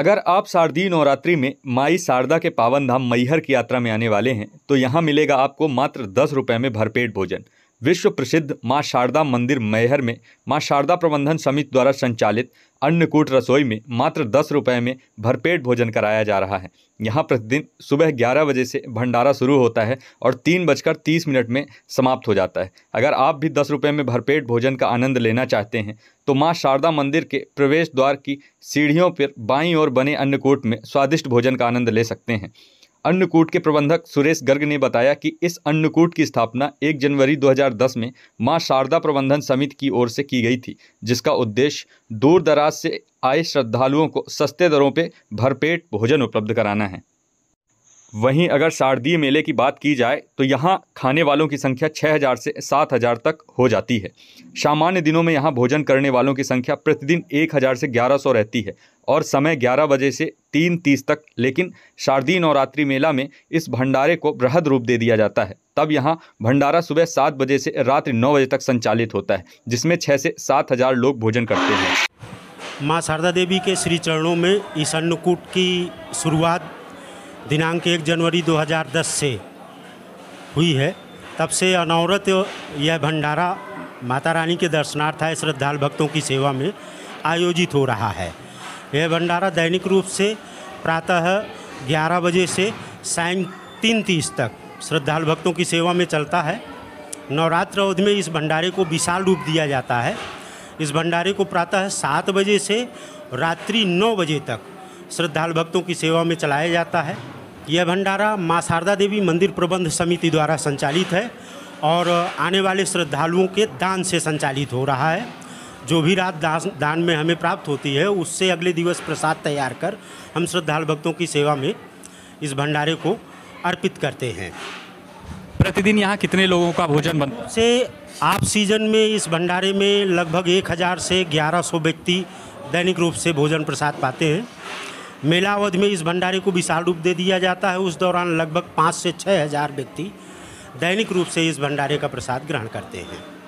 अगर आप शारदीय नवरात्रि में माई शारदा के पावन धाम मैहर की यात्रा में आने वाले हैं तो यहाँ मिलेगा आपको मात्र दस रुपये में भरपेट भोजन विश्व प्रसिद्ध मां शारदा मंदिर मैहर में मां शारदा प्रबंधन समिति द्वारा संचालित अन्नकूट रसोई में मात्र दस रुपये में भरपेट भोजन कराया जा रहा है यहाँ प्रतिदिन सुबह ग्यारह बजे से भंडारा शुरू होता है और तीन बजकर तीस मिनट में समाप्त हो जाता है अगर आप भी दस रुपये में भरपेट भोजन का आनंद लेना चाहते हैं तो माँ शारदा मंदिर के प्रवेश द्वार की सीढ़ियों पर बाईं ओर बने अन्नकूट में स्वादिष्ट भोजन का आनंद ले सकते हैं अन्नकूट के प्रबंधक सुरेश गर्ग ने बताया कि इस अन्नकूट की स्थापना 1 जनवरी 2010 में मां शारदा प्रबंधन समिति की ओर से की गई थी जिसका उद्देश्य दूर दराज से आए श्रद्धालुओं को सस्ते दरों पर भरपेट भोजन उपलब्ध कराना है वहीं अगर शारदीय मेले की बात की जाए तो यहाँ खाने वालों की संख्या 6000 से 7000 तक हो जाती है सामान्य दिनों में यहाँ भोजन करने वालों की संख्या प्रतिदिन 1000 से 1100 रहती है और समय 11 बजे से 3:30 तक लेकिन शारदीय नवरात्रि मेला में इस भंडारे को बृहद रूप दे दिया जाता है तब यहाँ भंडारा सुबह सात बजे से रात्रि नौ बजे तक संचालित होता है जिसमें छः से सात हज़ार लोग भोजन करते हैं माँ शारदा देवी के श्री चरणों में इस अन्नकूट की शुरुआत दिनांक एक जनवरी 2010 से हुई है तब से अनवरत यह भंडारा माता रानी के दर्शनार्थ आए श्रद्धालु भक्तों की सेवा में आयोजित हो रहा है यह भंडारा दैनिक रूप से प्रातः 11 बजे से सायं तीन तीस तक श्रद्धालु भक्तों की सेवा में चलता है नवरात्र अवधि में इस भंडारे को विशाल रूप दिया जाता है इस भंडारे को प्रातः सात बजे से रात्रि नौ बजे तक श्रद्धालु भक्तों की सेवा में चलाया जाता है यह भंडारा माँ शारदा देवी मंदिर प्रबंध समिति द्वारा संचालित है और आने वाले श्रद्धालुओं के दान से संचालित हो रहा है जो भी रात दान दान में हमें प्राप्त होती है उससे अगले दिवस प्रसाद तैयार कर हम श्रद्धालु भक्तों की सेवा में इस भंडारे को अर्पित करते हैं प्रतिदिन यहाँ कितने लोगों का भोजन बन से आप सीजन में इस भंडारे में लगभग एक हज़ार से ग्यारह सौ व्यक्ति दैनिक रूप से भोजन प्रसाद पाते हैं अवधि में इस भंडारे को विशाल रूप दे दिया जाता है उस दौरान लगभग पाँच से छः हज़ार व्यक्ति दैनिक रूप से इस भंडारे का प्रसाद ग्रहण करते हैं